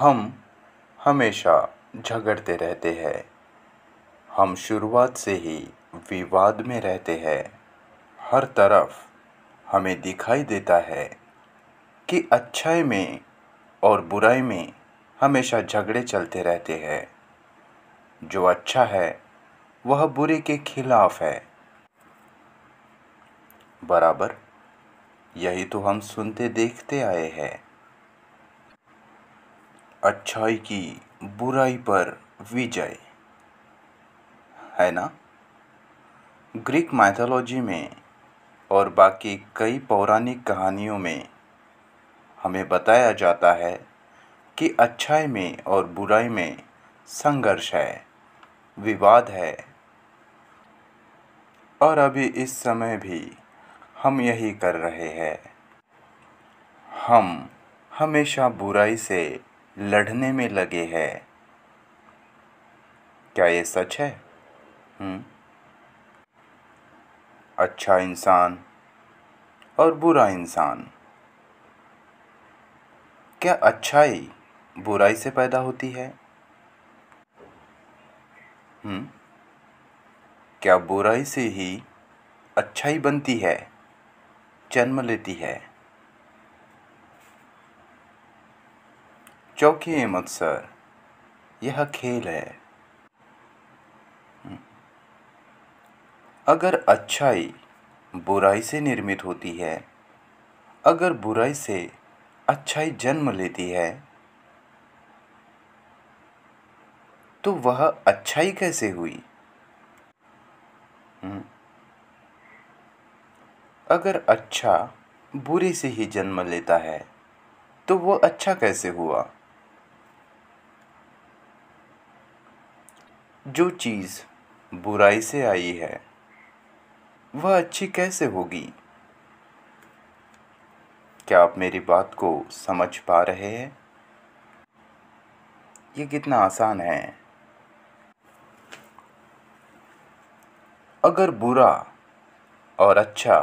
हम हमेशा झगड़ते रहते हैं हम शुरुआत से ही विवाद में रहते हैं हर तरफ हमें दिखाई देता है कि अच्छाई में और बुराई में हमेशा झगड़े चलते रहते हैं जो अच्छा है वह बुरे के खिलाफ है बराबर यही तो हम सुनते देखते आए हैं अच्छाई की बुराई पर विजय है ना ग्रीक माइथोलॉजी में और बाकी कई पौराणिक कहानियों में हमें बताया जाता है कि अच्छाई में और बुराई में संघर्ष है विवाद है और अभी इस समय भी हम यही कर रहे हैं हम हमेशा बुराई से लड़ने में लगे हैं क्या ये सच है हुँ? हम्म। अच्छा इंसान और बुरा इंसान क्या अच्छाई बुराई से पैदा होती है हुँ? हम्म। क्या बुराई से ही अच्छाई बनती है जन्म लेती है चौंकिए मत सर यह खेल है हम्म। अगर अच्छाई बुराई से निर्मित होती है अगर बुराई से अच्छाई जन्म लेती है तो वह अच्छाई कैसे हुई हम्म। अगर अच्छा बुरे से ही जन्म लेता है तो वह अच्छा कैसे हुआ जो चीज़ बुराई से आई है वह अच्छी कैसे होगी क्या आप मेरी बात को समझ पा रहे हैं ये कितना आसान है अगर बुरा और अच्छा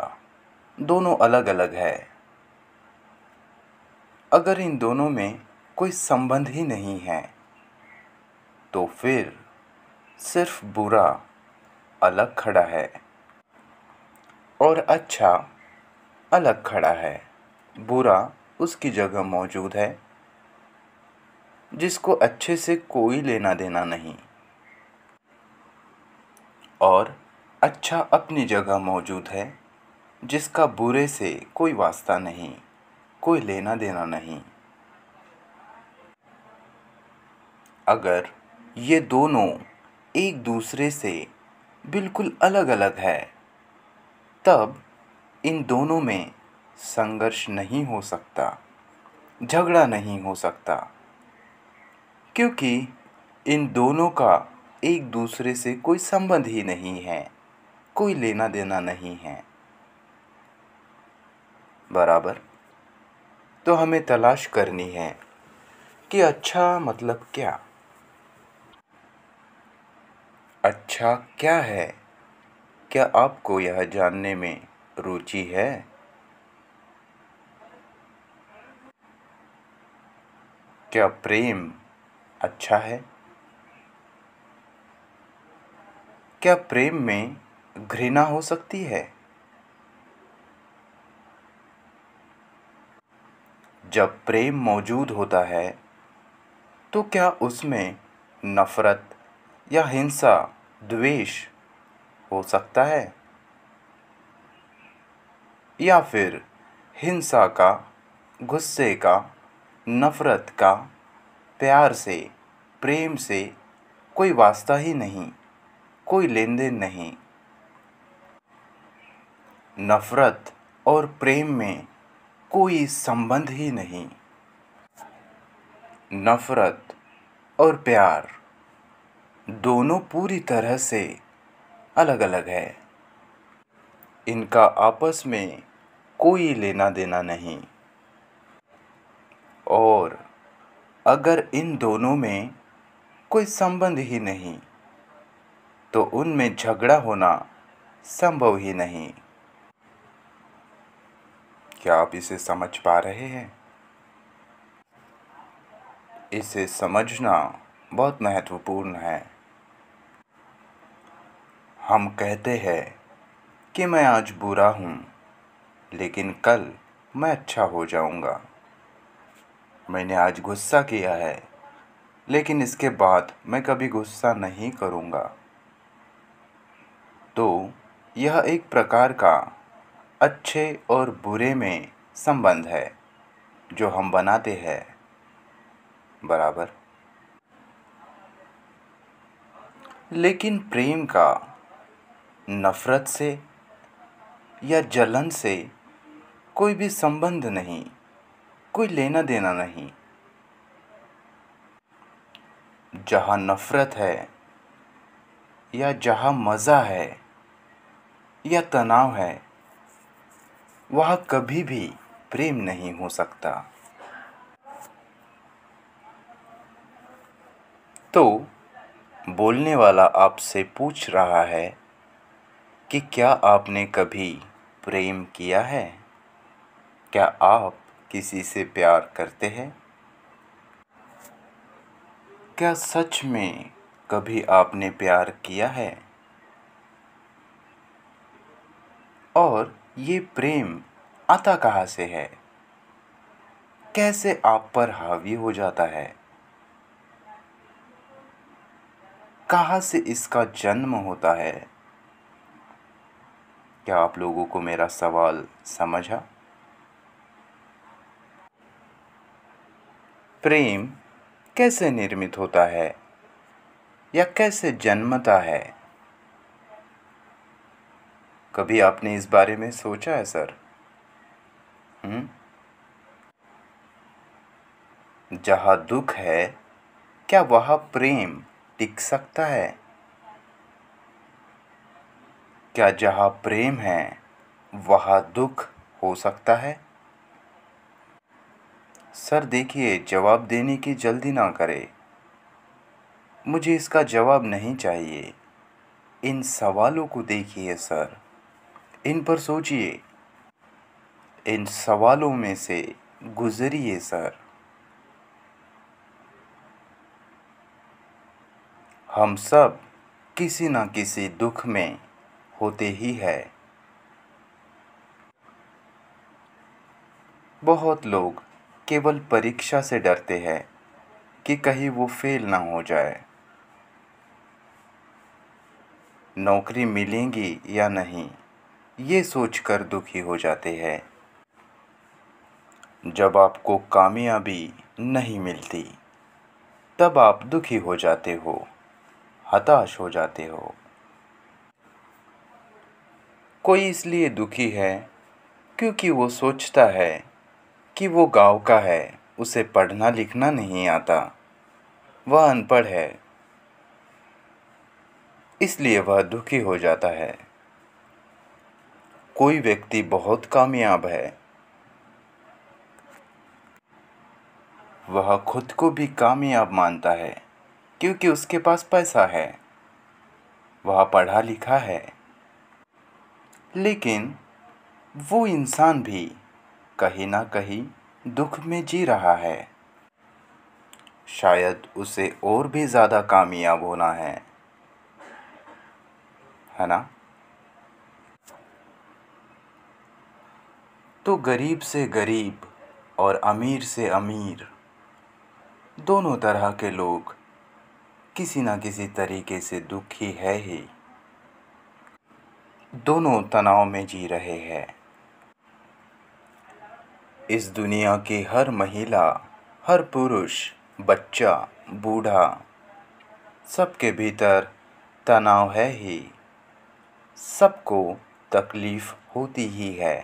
दोनों अलग अलग है अगर इन दोनों में कोई संबंध ही नहीं है तो फिर सिर्फ बुरा अलग खड़ा है और अच्छा अलग खड़ा है बुरा उसकी जगह मौजूद है जिसको अच्छे से कोई लेना देना नहीं और अच्छा अपनी जगह मौजूद है जिसका बुरे से कोई वास्ता नहीं कोई लेना देना नहीं अगर ये दोनों एक दूसरे से बिल्कुल अलग अलग है तब इन दोनों में संघर्ष नहीं हो सकता झगड़ा नहीं हो सकता क्योंकि इन दोनों का एक दूसरे से कोई संबंध ही नहीं है कोई लेना देना नहीं है बराबर तो हमें तलाश करनी है कि अच्छा मतलब क्या अच्छा क्या है क्या आपको यह जानने में रुचि है क्या प्रेम अच्छा है क्या प्रेम में घृणा हो सकती है जब प्रेम मौजूद होता है तो क्या उसमें नफ़रत या हिंसा द्वेष हो सकता है या फिर हिंसा का गुस्से का नफ़रत का प्यार से प्रेम से कोई वास्ता ही नहीं कोई लेन देन नहीं नफ़रत और प्रेम में कोई संबंध ही नहीं नफ़रत और प्यार दोनों पूरी तरह से अलग अलग है इनका आपस में कोई लेना देना नहीं और अगर इन दोनों में कोई संबंध ही नहीं तो उनमें झगड़ा होना संभव ही नहीं क्या आप इसे समझ पा रहे हैं इसे समझना बहुत महत्वपूर्ण है हम कहते हैं कि मैं आज बुरा हूँ लेकिन कल मैं अच्छा हो जाऊँगा मैंने आज गुस्सा किया है लेकिन इसके बाद मैं कभी गुस्सा नहीं करूँगा तो यह एक प्रकार का अच्छे और बुरे में संबंध है जो हम बनाते हैं बराबर लेकिन प्रेम का नफ़रत से या जलन से कोई भी संबंध नहीं कोई लेना देना नहीं जहाँ नफ़रत है या जहाँ मज़ा है या तनाव है वहाँ कभी भी प्रेम नहीं हो सकता तो बोलने वाला आपसे पूछ रहा है कि क्या आपने कभी प्रेम किया है क्या आप किसी से प्यार करते हैं क्या सच में कभी आपने प्यार किया है और ये प्रेम आता कहाँ से है कैसे आप पर हावी हो जाता है कहाँ से इसका जन्म होता है क्या आप लोगों को मेरा सवाल समझा प्रेम कैसे निर्मित होता है या कैसे जन्मता है कभी आपने इस बारे में सोचा है सर हम्म जहाँ दुख है क्या वहाँ प्रेम टिक सकता है क्या जहाँ प्रेम है वहाँ दुख हो सकता है सर देखिए जवाब देने की जल्दी ना करें मुझे इसका जवाब नहीं चाहिए इन सवालों को देखिए सर इन पर सोचिए इन सवालों में से गुजरिए सर हम सब किसी न किसी दुख में होते ही है बहुत लोग केवल परीक्षा से डरते हैं कि कहीं वो फेल ना हो जाए नौकरी मिलेंगी या नहीं ये सोचकर दुखी हो जाते हैं जब आपको कामयाबी नहीं मिलती तब आप दुखी हो जाते हो हताश हो जाते हो कोई इसलिए दुखी है क्योंकि वो सोचता है कि वो गांव का है उसे पढ़ना लिखना नहीं आता वह अनपढ़ है इसलिए वह दुखी हो जाता है कोई व्यक्ति बहुत कामयाब है वह खुद को भी कामयाब मानता है क्योंकि उसके पास पैसा है वह पढ़ा लिखा है लेकिन वो इंसान भी कहीं ना कहीं दुख में जी रहा है शायद उसे और भी ज़्यादा कामयाब होना है है ना तो गरीब से गरीब और अमीर से अमीर दोनों तरह के लोग किसी ना किसी तरीके से दुखी है ही दोनों तनाव में जी रहे हैं इस दुनिया की हर महिला हर पुरुष बच्चा बूढ़ा सबके भीतर तनाव है ही सबको तकलीफ़ होती ही है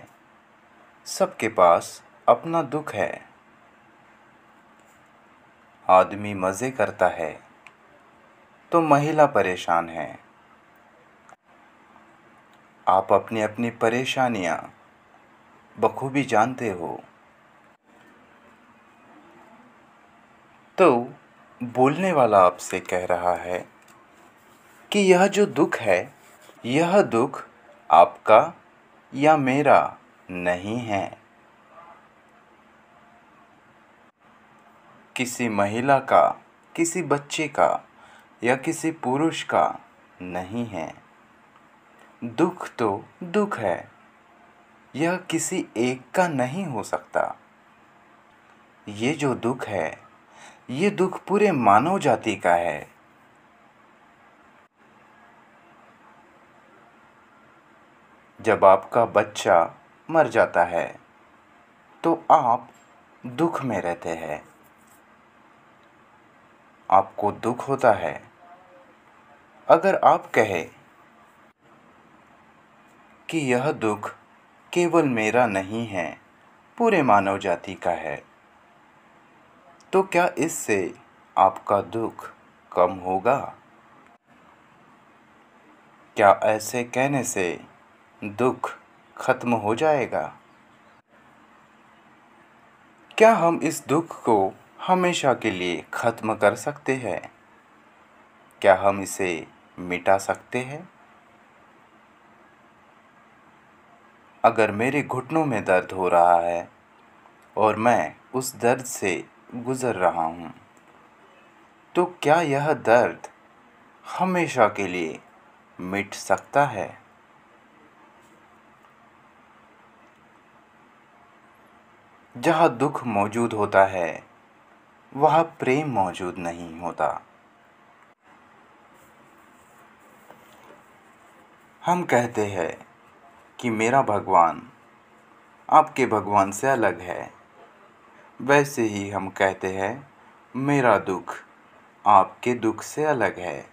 सबके पास अपना दुख है आदमी मज़े करता है तो महिला परेशान है आप अपनी अपनी परेशानियाँ बखूबी जानते हो तो बोलने वाला आपसे कह रहा है कि यह जो दुख है यह दुख आपका या मेरा नहीं है किसी महिला का किसी बच्चे का या किसी पुरुष का नहीं है दुख तो दुख है यह किसी एक का नहीं हो सकता ये जो दुख है ये दुख पूरे मानव जाति का है जब आपका बच्चा मर जाता है तो आप दुख में रहते हैं आपको दुख होता है अगर आप कहें कि यह दुख केवल मेरा नहीं है पूरे मानव जाति का है तो क्या इससे आपका दुख कम होगा क्या ऐसे कहने से दुख खत्म हो जाएगा क्या हम इस दुख को हमेशा के लिए ख़त्म कर सकते हैं क्या हम इसे मिटा सकते हैं अगर मेरे घुटनों में दर्द हो रहा है और मैं उस दर्द से गुज़र रहा हूँ तो क्या यह दर्द हमेशा के लिए मिट सकता है जहाँ दुख मौजूद होता है वहाँ प्रेम मौजूद नहीं होता हम कहते हैं कि मेरा भगवान आपके भगवान से अलग है वैसे ही हम कहते हैं मेरा दुख आपके दुख से अलग है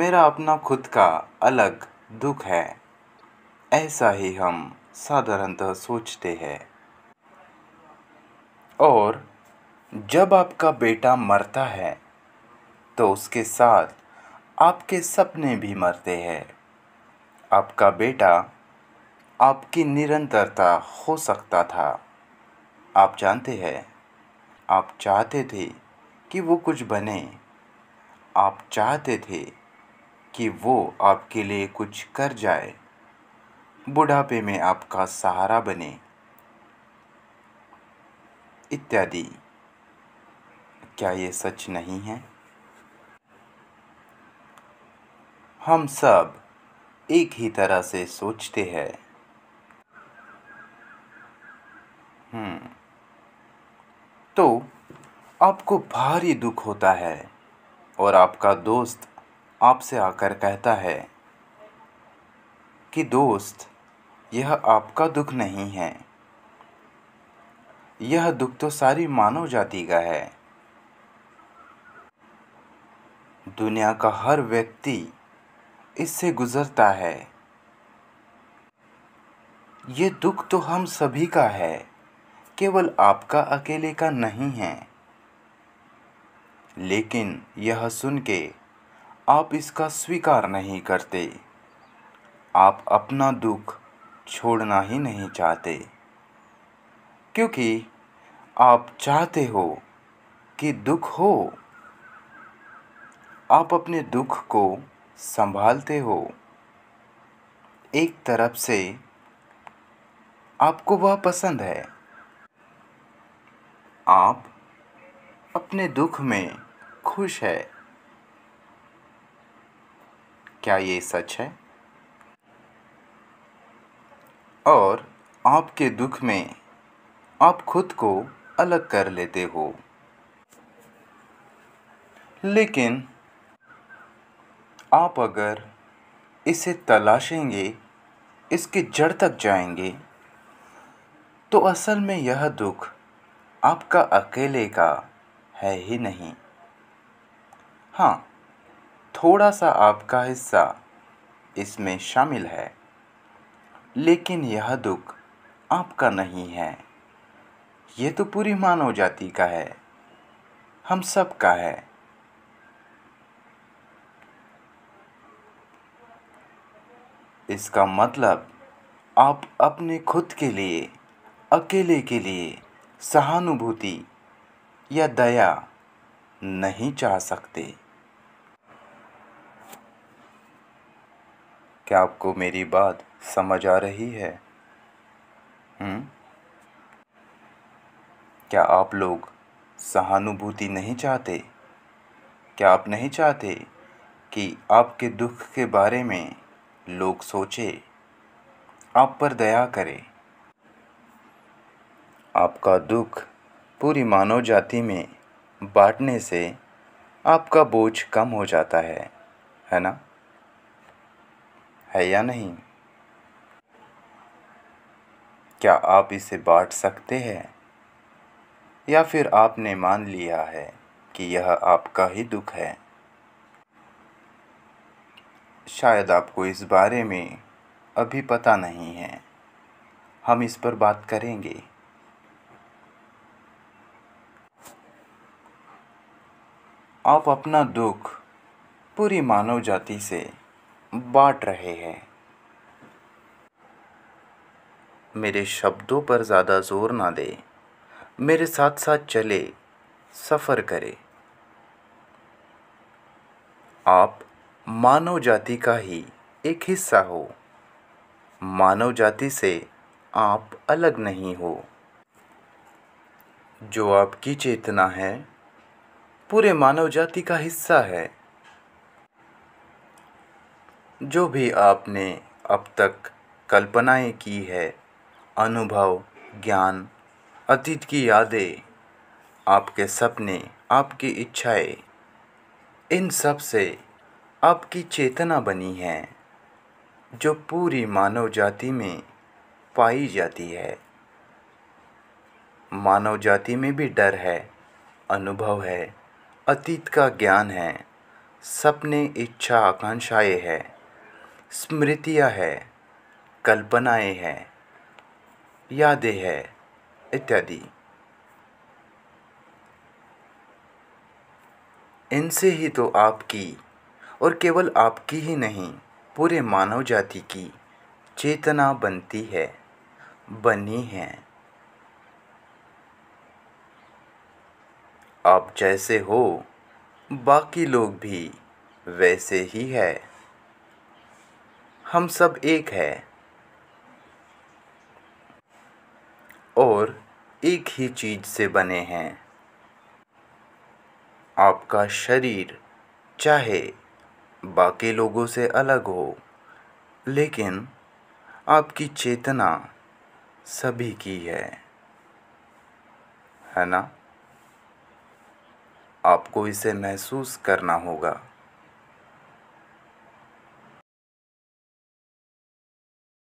मेरा अपना खुद का अलग दुख है ऐसा ही हम साधारणतः सोचते हैं और जब आपका बेटा मरता है तो उसके साथ आपके सपने भी मरते हैं आपका बेटा आपकी निरंतरता हो सकता था आप जानते हैं आप चाहते थे कि वो कुछ बने आप चाहते थे कि वो आपके लिए कुछ कर जाए बुढ़ापे में आपका सहारा बने इत्यादि क्या ये सच नहीं है हम सब एक ही तरह से सोचते हैं हम्म। तो आपको भारी दुख होता है और आपका दोस्त आपसे आकर कहता है कि दोस्त यह आपका दुख नहीं है यह दुख तो सारी मानव जाति का है दुनिया का हर व्यक्ति इससे गुज़रता है ये दुख तो हम सभी का है केवल आपका अकेले का नहीं है लेकिन यह सुन के आप इसका स्वीकार नहीं करते आप अपना दुख छोड़ना ही नहीं चाहते क्योंकि आप चाहते हो कि दुख हो आप अपने दुख को संभालते हो एक तरफ से आपको वह पसंद है आप अपने दुख में खुश है क्या ये सच है और आपके दुख में आप खुद को अलग कर लेते हो लेकिन आप अगर इसे तलाशेंगे इसके जड़ तक जाएंगे तो असल में यह दुख आपका अकेले का है ही नहीं हाँ थोड़ा सा आपका हिस्सा इसमें शामिल है लेकिन यह दुख आपका नहीं है यह तो पूरी मानव जाति का है हम सब का है इसका मतलब आप अपने खुद के लिए अकेले के लिए सहानुभूति या दया नहीं चाह सकते क्या आपको मेरी बात समझ आ रही है हुँ? हम्म? क्या आप लोग सहानुभूति नहीं चाहते क्या आप नहीं चाहते कि आपके दुख के बारे में लोग सोचें आप पर दया करें आपका दुख पूरी मानव जाति में बांटने से आपका बोझ कम हो जाता है है ना है या नहीं क्या आप इसे बांट सकते हैं या फिर आपने मान लिया है कि यह आपका ही दुख है शायद आपको इस बारे में अभी पता नहीं है हम इस पर बात करेंगे आप अपना दुख पूरी मानव जाति से बांट रहे हैं मेरे शब्दों पर ज़्यादा जोर ना दे मेरे साथ साथ चले सफ़र करे आप मानव जाति का ही एक हिस्सा हो मानव जाति से आप अलग नहीं हो जो आपकी चेतना है पूरे मानव जाति का हिस्सा है जो भी आपने अब तक कल्पनाएं की है अनुभव ज्ञान अतीत की यादें आपके सपने आपकी इच्छाएं इन सब से आपकी चेतना बनी है जो पूरी मानव जाति में पाई जाती है मानव जाति में भी डर है अनुभव है अतीत का ज्ञान है सपने इच्छा आकांक्षाएँ है स्मृतियाँ है कल्पनाएँ हैं यादें है इत्यादि इनसे ही तो आपकी और केवल आपकी ही नहीं पूरे मानव जाति की चेतना बनती है बनी है आप जैसे हो बाकी लोग भी वैसे ही है हम सब एक है और एक ही चीज़ से बने हैं आपका शरीर चाहे बाकी लोगों से अलग हो लेकिन आपकी चेतना सभी की है है ना आपको इसे महसूस करना होगा